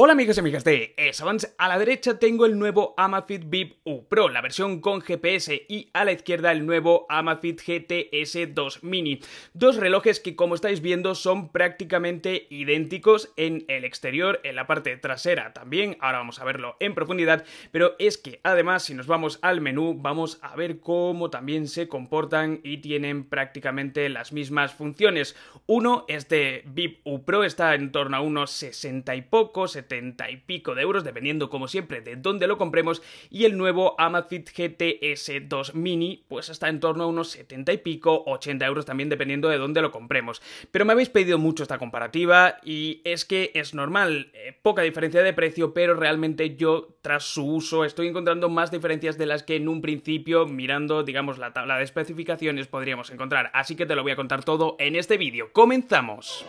Hola amigos y amigas de a la derecha tengo el nuevo Amazfit Vip U Pro, la versión con GPS, y a la izquierda el nuevo Amazfit GTS 2 Mini, dos relojes que como estáis viendo son prácticamente idénticos en el exterior, en la parte trasera también, ahora vamos a verlo en profundidad, pero es que además si nos vamos al menú vamos a ver cómo también se comportan y tienen prácticamente las mismas funciones. Uno, este Vip U Pro está en torno a unos 60 y poco, 70 y pico de euros, dependiendo como siempre de dónde lo compremos, y el nuevo Amazfit GTS 2 Mini, pues está en torno a unos 70 y pico, 80 euros también dependiendo de dónde lo compremos. Pero me habéis pedido mucho esta comparativa y es que es normal, eh, poca diferencia de precio, pero realmente yo tras su uso estoy encontrando más diferencias de las que en un principio mirando, digamos, la tabla de especificaciones podríamos encontrar. Así que te lo voy a contar todo en este vídeo. ¡Comenzamos!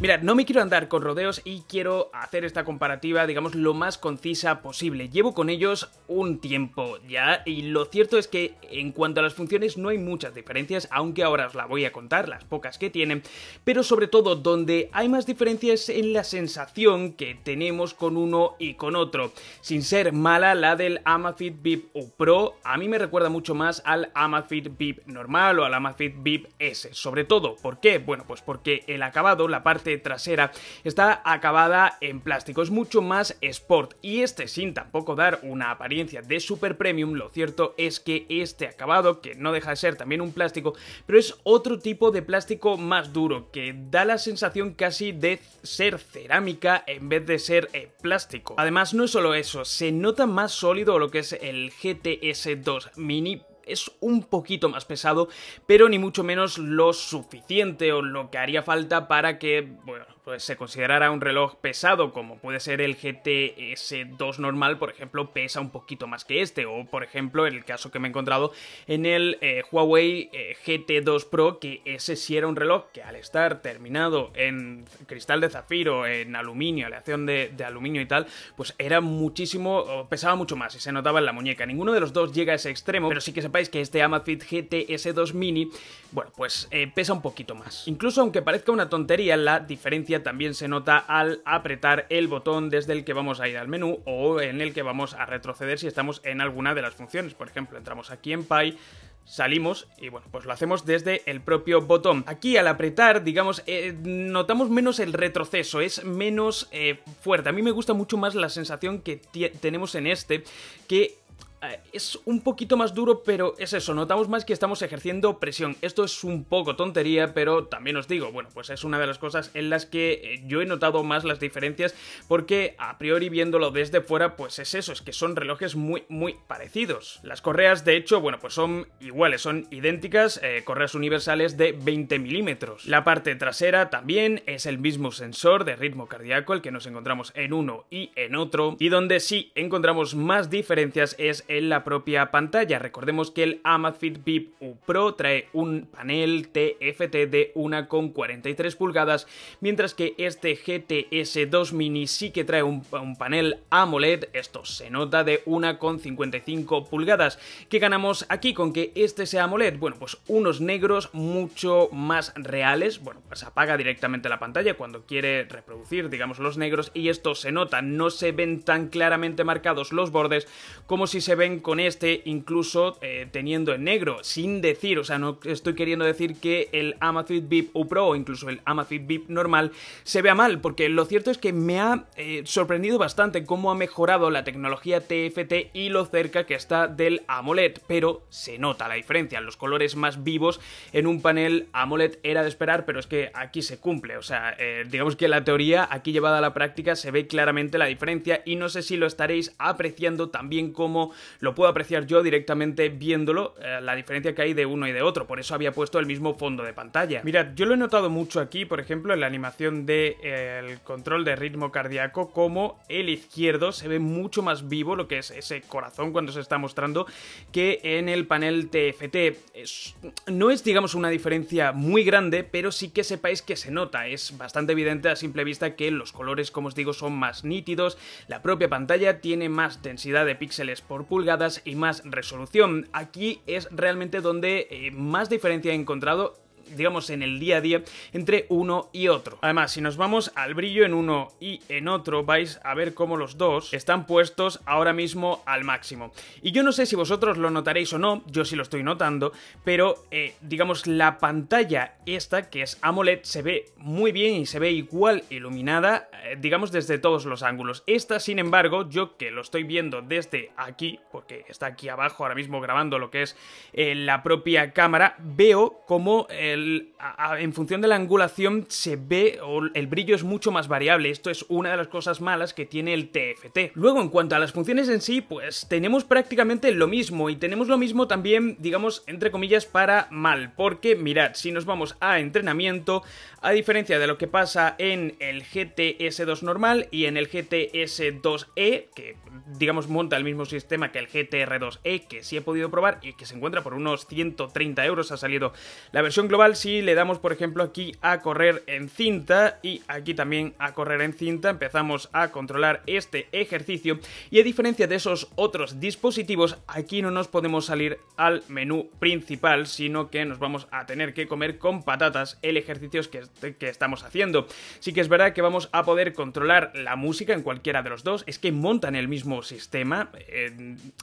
Mira, no me quiero andar con rodeos y quiero hacer esta comparativa, digamos, lo más concisa posible. Llevo con ellos un tiempo ya y lo cierto es que en cuanto a las funciones no hay muchas diferencias, aunque ahora os la voy a contar, las pocas que tienen, pero sobre todo donde hay más diferencias en la sensación que tenemos con uno y con otro. Sin ser mala, la del Amazfit VIP U Pro a mí me recuerda mucho más al Amazfit VIP normal o al Amazfit VIP S, sobre todo, ¿por qué? Bueno, pues porque el acabado, la parte trasera está acabada en plástico, es mucho más sport y este sin tampoco dar una apariencia de super premium, lo cierto es que este acabado, que no deja de ser también un plástico, pero es otro tipo de plástico más duro, que da la sensación casi de ser cerámica en vez de ser eh, plástico. Además, no es solo eso, se nota más sólido lo que es el GTS2 Mini es un poquito más pesado, pero ni mucho menos lo suficiente o lo que haría falta para que, bueno, pues, se considerará un reloj pesado, como puede ser el GTS 2 normal, por ejemplo, pesa un poquito más que este, o por ejemplo, en el caso que me he encontrado en el eh, Huawei eh, GT2 Pro, que ese sí era un reloj que al estar terminado en cristal de zafiro, en aluminio, aleación de, aluminio y tal, pues era muchísimo, pesaba mucho más y se notaba en la muñeca. Ninguno de los dos llega a ese extremo, pero sí que sepáis que este Amazfit GTS2 Mini, bueno, pues eh, pesa un poquito más. Incluso aunque parezca una tontería, la diferencia también se nota al apretar el botón desde el que vamos a ir al menú o en el que vamos a retroceder si estamos en alguna de las funciones. Por ejemplo, entramos aquí en Pi, salimos y bueno, pues lo hacemos desde el propio botón. Aquí al apretar, digamos, eh, notamos menos el retroceso, es menos eh, fuerte. A mí me gusta mucho más la sensación que tenemos en este, que eh, es un poquito más duro, pero es eso, notamos más que estamos ejerciendo presión. Esto es un poco tontería, pero también os digo, bueno, pues es una de las cosas en las que eh, yo he notado más las diferencias, porque a priori viéndolo desde fuera, pues es eso, es que son relojes muy, muy parecidos. Las correas, de hecho, bueno, pues son iguales, son idénticas, eh, correas universales de 20 milímetros. La parte trasera también es el mismo sensor de ritmo cardíaco, el que nos encontramos en uno y en otro, y donde sí encontramos más diferencias es en la propia pantalla. Recordemos que el Amazfit Vip U Pro trae un panel TFT de 1,43 pulgadas, mientras que este GTS 2 Mini sí que trae un, un panel AMOLED, esto se nota de 1,55 pulgadas. ¿Qué ganamos aquí con que este sea AMOLED? Bueno, pues unos negros mucho más reales, bueno, pues apaga directamente la pantalla cuando quiere reproducir, digamos, los negros y esto se nota, no se ven tan claramente marcados los bordes como si se ven con este incluso eh, teniendo en negro, sin decir, o sea, no estoy queriendo decir que el Amazfit VIP U Pro o incluso el Amazfit VIP normal se vea mal, porque lo cierto es que me ha eh, sorprendido bastante cómo ha mejorado la tecnología TFT y lo cerca que está del AMOLED, pero se nota la diferencia, los colores más vivos en un panel AMOLED era de esperar, pero es que aquí se cumple, o sea, eh, digamos que la teoría aquí llevada a la práctica se ve claramente la diferencia y no sé si lo estaréis apreciando también como lo puedo apreciar yo directamente viéndolo, eh, la diferencia que hay de uno y de otro, por eso había puesto el mismo fondo de pantalla. Mirad, yo lo he notado mucho aquí, por ejemplo, en la animación del de, eh, control de ritmo cardíaco, como el izquierdo se ve mucho más vivo, lo que es ese corazón cuando se está mostrando, que en el panel TFT. no es, digamos, una diferencia muy grande, pero sí que sepáis que se nota, es bastante evidente a simple vista que los colores, como os digo, son más nítidos, la propia pantalla tiene más densidad de píxeles por y más resolución. Aquí es realmente donde eh, más diferencia he encontrado digamos, en el día a día entre uno y otro. Además, si nos vamos al brillo en uno y en otro, vais a ver cómo los dos están puestos ahora mismo al máximo. Y yo no sé si vosotros lo notaréis o no, yo sí lo estoy notando, pero eh, digamos, la pantalla esta, que es AMOLED, se ve muy bien y se ve igual iluminada, eh, digamos, desde todos los ángulos. Esta, sin embargo, yo que lo estoy viendo desde aquí, porque está aquí abajo ahora mismo grabando lo que es eh, la propia cámara, veo como el en función de la angulación se ve o el brillo es mucho más variable. Esto es una de las cosas malas que tiene el TFT. Luego, en cuanto a las funciones en sí, pues tenemos prácticamente lo mismo y tenemos lo mismo también, digamos, entre comillas, para mal. Porque mirad, si nos vamos a entrenamiento, a diferencia de lo que pasa en el GTS2 normal y en el GTS2E, que digamos, monta el mismo sistema que el GTR2E, que sí he podido probar y que se encuentra por unos 130 euros. Ha salido la versión global. Si le damos, por ejemplo, aquí a correr en cinta y aquí también a correr en cinta, empezamos a controlar este ejercicio. Y a diferencia de esos otros dispositivos, aquí no nos podemos salir al menú principal, sino que nos vamos a tener que comer con patatas el ejercicio que, que estamos haciendo. Sí que es verdad que vamos a poder controlar la música en cualquiera de los dos, es que montan el mismo sistema, eh,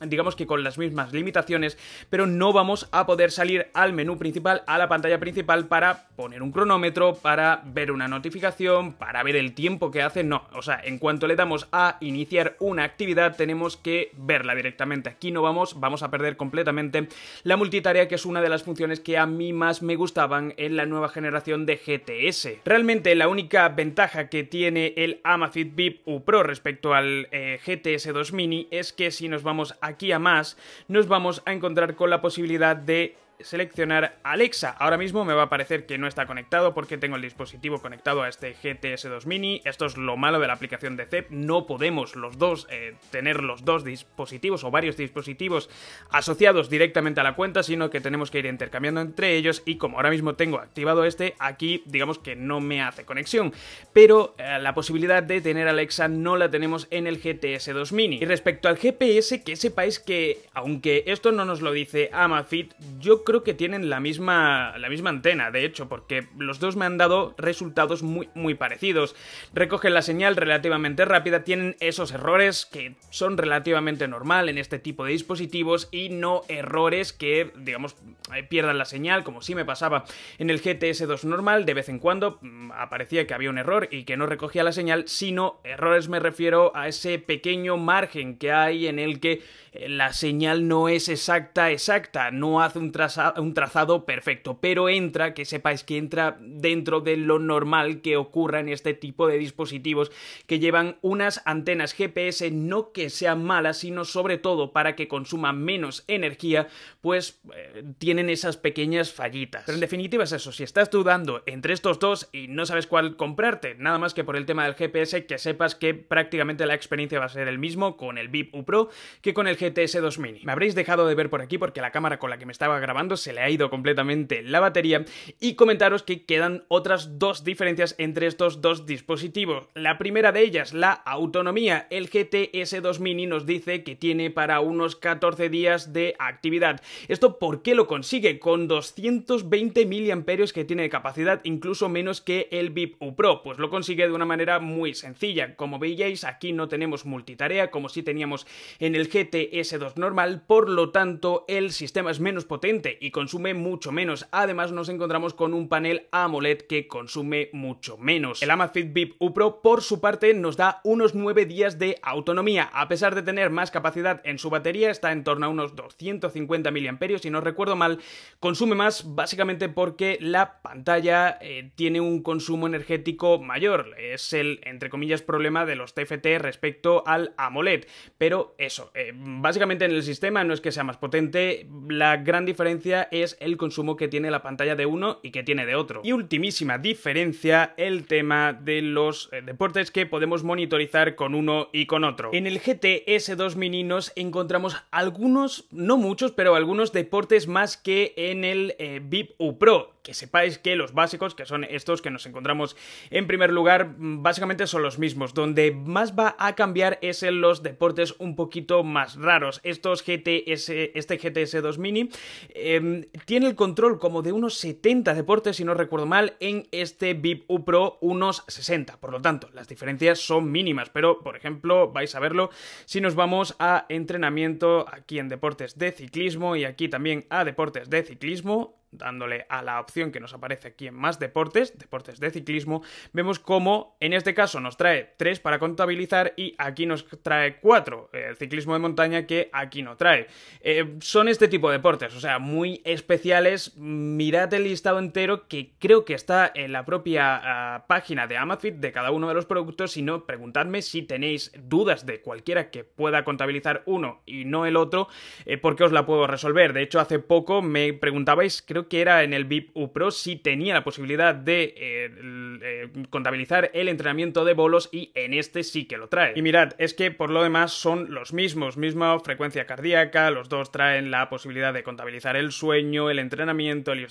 digamos que con las mismas limitaciones, pero no vamos a poder salir al menú principal, a la pantalla principal para poner un cronómetro, para ver una notificación, para ver el tiempo que hace, no, o sea, en cuanto le damos a iniciar una actividad tenemos que verla directamente, aquí no vamos, vamos a perder completamente la multitarea que es una de las funciones que a mí más me gustaban en la nueva generación de GTS. Realmente la única ventaja que tiene el Amazfit VIP U Pro respecto al eh, GTS Mini es que si nos vamos aquí a más, nos vamos a encontrar con la posibilidad de seleccionar Alexa. Ahora mismo me va a parecer que no está conectado porque tengo el dispositivo conectado a este GTS2 Mini. Esto es lo malo de la aplicación de CEP. No podemos los dos eh, tener los dos dispositivos o varios dispositivos asociados directamente a la cuenta, sino que tenemos que ir intercambiando entre ellos y como ahora mismo tengo activado este, aquí digamos que no me hace conexión. Pero eh, la posibilidad de tener Alexa no la tenemos en el GTS2 Mini. Y respecto al GPS, que sepáis que aunque esto no nos lo dice Amafit, yo creo que tienen la misma, la misma antena, de hecho, porque los dos me han dado resultados muy, muy parecidos. Recogen la señal relativamente rápida, tienen esos errores que son relativamente normal en este tipo de dispositivos y no errores que, digamos, eh, pierdan la señal, como si me pasaba en el GTS 2 normal, de vez en cuando mm, aparecía que había un error y que no recogía la señal, sino errores me refiero a ese pequeño margen que hay en el que eh, la señal no es exacta, exacta, no hace un tras un trazado perfecto, pero entra, que sepáis que entra dentro de lo normal que ocurra en este tipo de dispositivos que llevan unas antenas GPS, no que sean malas, sino sobre todo para que consuman menos energía, pues eh, tienen esas pequeñas fallitas. Pero en definitiva es eso, si estás dudando entre estos dos y no sabes cuál comprarte, nada más que por el tema del GPS, que sepas que prácticamente la experiencia va a ser el mismo con el VIP U Pro que con el GTS 2 Mini. Me habréis dejado de ver por aquí porque la cámara con la que me estaba grabando se le ha ido completamente la batería y comentaros que quedan otras dos diferencias entre estos dos dispositivos. La primera de ellas, la autonomía. El GTS 2 Mini nos dice que tiene para unos 14 días de actividad. ¿Esto por qué lo consigue? Con 220 mAh que tiene de capacidad, incluso menos que el VIP U Pro. Pues lo consigue de una manera muy sencilla. Como veíais, aquí no tenemos multitarea como si teníamos en el GTS 2 normal, por lo tanto el sistema es menos potente y consume mucho menos. Además nos encontramos con un panel AMOLED que consume mucho menos. El Amazfit Vip U Pro por su parte nos da unos 9 días de autonomía. A pesar de tener más capacidad en su batería, está en torno a unos 250 mAh si no recuerdo mal, consume más básicamente porque la pantalla eh, tiene un consumo energético mayor. Es el, entre comillas, problema de los TFT respecto al AMOLED. Pero eso, eh, básicamente en el sistema no es que sea más potente, la gran diferencia es el consumo que tiene la pantalla de uno y que tiene de otro. Y ultimísima diferencia, el tema de los eh, deportes que podemos monitorizar con uno y con otro. En el GTS 2 Mini encontramos algunos, no muchos, pero algunos deportes más que en el eh, VIP U Pro que sepáis que los básicos, que son estos que nos encontramos en primer lugar, básicamente son los mismos. Donde más va a cambiar es en los deportes un poquito más raros. Estos GTS, este GTS 2 Mini em, tiene el control como de unos 70 deportes, si no recuerdo mal, en este VIP U Pro unos 60. Por lo tanto, las diferencias son mínimas, pero por ejemplo, vais a verlo si nos vamos a entrenamiento aquí en deportes de ciclismo y aquí también a deportes de ciclismo dándole a la opción que nos aparece aquí en más deportes, deportes de ciclismo, vemos cómo en este caso nos trae tres para contabilizar y aquí nos trae cuatro, el ciclismo de montaña que aquí no trae. Eh, son este tipo de deportes, o sea, muy especiales. Mirad el listado entero que creo que está en la propia ah, página de Amazfit de cada uno de los productos, si no, preguntadme si tenéis dudas de cualquiera que pueda contabilizar uno y no el otro, eh, porque os la puedo resolver. De hecho, hace poco me preguntabais, creo que era en el VIP U Pro, sí tenía la posibilidad de eh, eh, contabilizar el entrenamiento de bolos y en este sí que lo trae. Y mirad, es que por lo demás son los mismos, misma frecuencia cardíaca, los dos traen la posibilidad de contabilizar el sueño, el entrenamiento, el,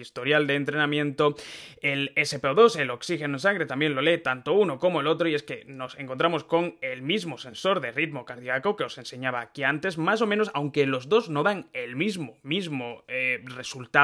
historial de entrenamiento, el SPO2, el oxígeno en sangre, también lo lee tanto uno como el otro y es que nos encontramos con el mismo sensor de ritmo cardíaco que os enseñaba aquí antes, más o menos, aunque los dos no dan el mismo, mismo eh, resultado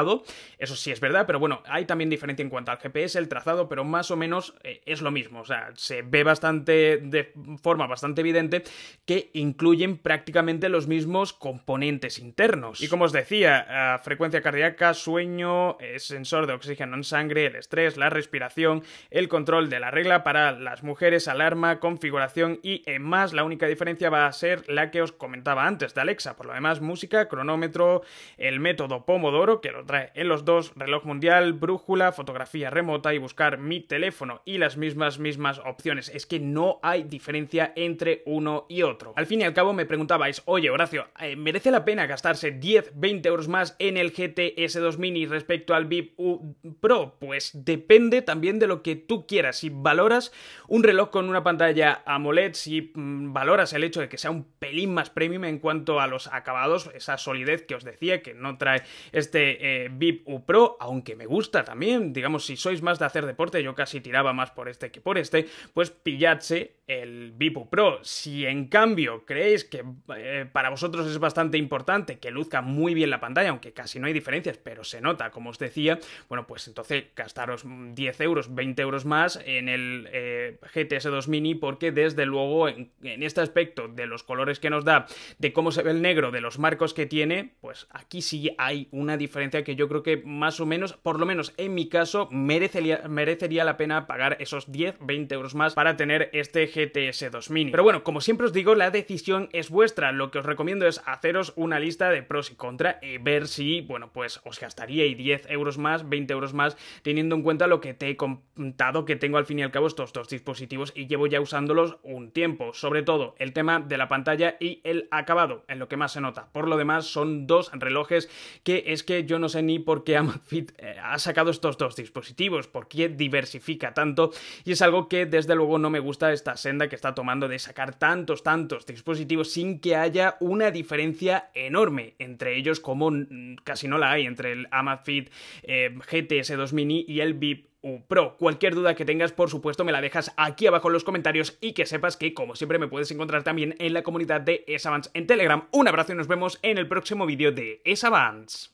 eso sí es verdad, pero bueno, hay también diferencia en cuanto al GPS, el trazado, pero más o menos eh, es lo mismo. O sea, se ve bastante de forma bastante evidente que incluyen prácticamente los mismos componentes internos. Y como os decía, frecuencia cardíaca, sueño, eh, sensor de oxígeno en sangre, el estrés, la respiración, el control de la regla para las mujeres, alarma, configuración y en eh, más la única diferencia va a ser la que os comentaba antes de Alexa. Por lo demás, música, cronómetro, el método Pomodoro, que lo trae en los dos reloj mundial, brújula, fotografía remota y buscar mi teléfono y las mismas mismas opciones. Es que no hay diferencia entre uno y otro. Al fin y al cabo me preguntabais, oye Horacio, eh, ¿merece la pena gastarse 10, 20 euros más en el GTS 2 Mini respecto al VIP U Pro? Pues depende también de lo que tú quieras. Si valoras un reloj con una pantalla AMOLED, si mm, valoras el hecho de que sea un pelín más premium en cuanto a los acabados, esa solidez que os decía que no trae este eh, VIP Pro, aunque me gusta también, digamos, si sois más de hacer deporte, yo casi tiraba más por este que por este, pues pilladse el VIP Pro. Si en cambio creéis que eh, para vosotros es bastante importante que luzca muy bien la pantalla, aunque casi no hay diferencias, pero se nota, como os decía, bueno, pues entonces gastaros 10 euros, 20 euros más en el eh, GTS 2 Mini, porque desde luego en este aspecto de los colores que nos da, de cómo se ve el negro, de los marcos que tiene, pues aquí sí hay una diferencia que yo creo que más o menos, por lo menos en mi caso, merecería, merecería la pena pagar esos 10, 20 euros más para tener este GTS 2 Mini. Pero bueno, como siempre os digo, la decisión es vuestra. Lo que os recomiendo es haceros una lista de pros y contra y ver si, bueno, pues os gastaríais 10 euros más, 20 euros más, teniendo en cuenta lo que te he contado que tengo al fin y al cabo estos dos dispositivos y llevo ya usándolos un tiempo. Sobre todo el tema de la pantalla y el acabado, en lo que más se nota. Por lo demás, son dos relojes que es que yo no sé ni por qué Amazfit eh, ha sacado estos dos dispositivos, por qué diversifica tanto y es algo que desde luego no me gusta esta senda que está tomando de sacar tantos, tantos dispositivos sin que haya una diferencia enorme entre ellos como casi no la hay entre el Amazfit eh, GTS 2 Mini y el VIP Pro. Cualquier duda que tengas, por supuesto, me la dejas aquí abajo en los comentarios y que sepas que, como siempre, me puedes encontrar también en la comunidad de s en Telegram. Un abrazo y nos vemos en el próximo vídeo de Esavance.